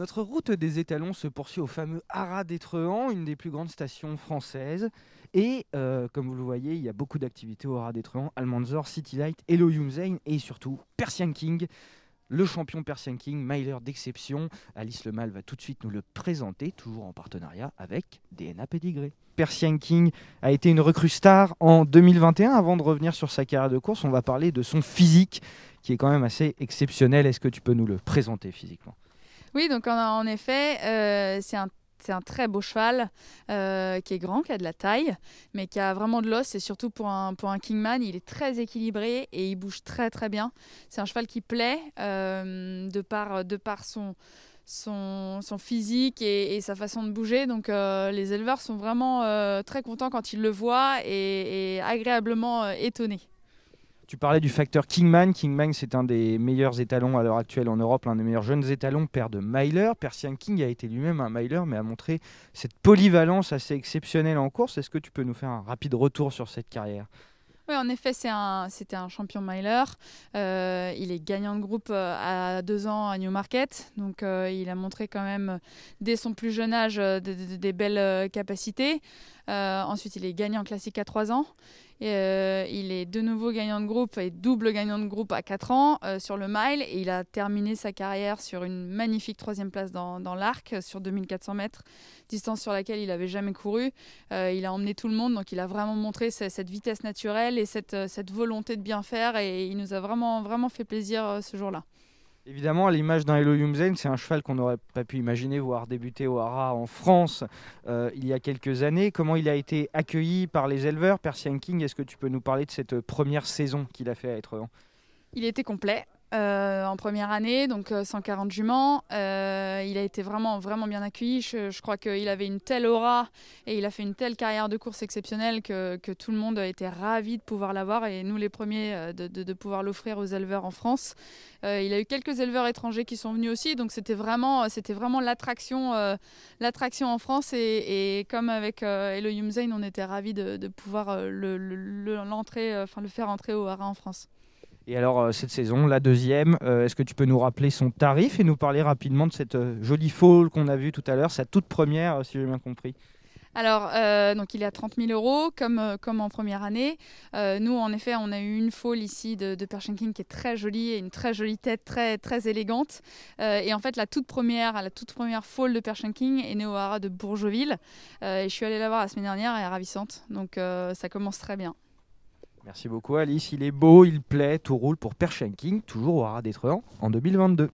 Notre route des étalons se poursuit au fameux Haras une des plus grandes stations françaises. Et euh, comme vous le voyez, il y a beaucoup d'activités au Haras d'etruan Almanzor, City Light, et surtout Persian King. Le champion Persian King, Myler d'exception. Alice Lemal va tout de suite nous le présenter, toujours en partenariat avec DNA Pédigré. Persian King a été une recrue star en 2021. Avant de revenir sur sa carrière de course, on va parler de son physique qui est quand même assez exceptionnel. Est-ce que tu peux nous le présenter physiquement oui, donc en, effet, euh, c'est un très beau cheval euh, qui est grand, qui a de la taille, mais qui a vraiment de l'os. Et surtout pour un, Kingman, il est très équilibré et il bouge très très bien. C'est un cheval qui plaît euh, de, par, de par son, physique et, sa façon de bouger. Donc les éleveurs sont vraiment très contents quand ils le voient et, et agréablement étonnés. Tu parlais du facteur Kingman. Kingman, c'est un des meilleurs étalons à l'heure actuelle en Europe, l'un des meilleurs jeunes étalons, père de Myler. Persian King a été lui-même un Myler, mais a montré cette polyvalence assez exceptionnelle en course. Est-ce que tu peux nous faire un rapide retour sur cette carrière oui, en effet, c'était un, champion miler. Euh, il est gagnant de groupe euh, à deux ans à Newmarket. Donc, euh, il a montré quand même, dès son plus jeune âge, des belles capacités. Euh, ensuite, il est gagnant classique à 3 ans. Euh, il est de nouveau gagnant de groupe et double gagnant de groupe à 4 ans euh, sur le mile. Et il a terminé sa carrière sur une magnifique troisième place dans, l'arc sur 2400 mètres, distance sur laquelle il n'avait jamais couru. il a emmené tout le monde, donc il a vraiment montré cette, vitesse naturelle et cette, cette, volonté de bien faire. Et il nous a vraiment, vraiment fait plaisir ce jour-là. Évidemment, à l'image d'un Elohim c'est un cheval qu'on n'aurait pas pu imaginer voir débuter au Hara en France euh, il y a quelques années. Comment il a été accueilli par les éleveurs Persian King, est-ce que tu peux nous parler de cette première saison qu'il a fait à être Il était complet. Euh, en première année, donc 140 euh, juments. Euh, il a été vraiment, vraiment bien accueilli. Je, je crois qu'il avait une telle aura et il a fait une telle carrière de course exceptionnelle que, tout le monde était ravi de pouvoir l'avoir et nous les premiers de, pouvoir l'offrir aux éleveurs en France. il a eu quelques éleveurs étrangers qui sont venus aussi, donc c'était vraiment, c'était vraiment l'attraction, l'attraction en France et, comme avec Elo Yumzain, on était ravis de, pouvoir le, enfin le faire entrer au hara en France. Et alors, euh, cette saison, la deuxième, euh, est-ce que tu peux nous rappeler son tarif et nous parler rapidement de cette euh, jolie folle qu'on a vue tout à l'heure, sa toute première, si j'ai bien compris alors, donc il est à 30 000 euros, comme, comme en première année. nous, en effet, on a eu une folle ici de, de King qui est très jolie et une très jolie tête, très, très élégante. et en fait, la toute première, la toute première folle de Pershing King est née au Hara de Bourgeauville. et je suis allée la voir la semaine dernière, elle est ravissante. Donc, ça commence très bien. Merci beaucoup Alice, il est beau, il plaît, tout roule pour King, toujours au d'étruant, en 2022.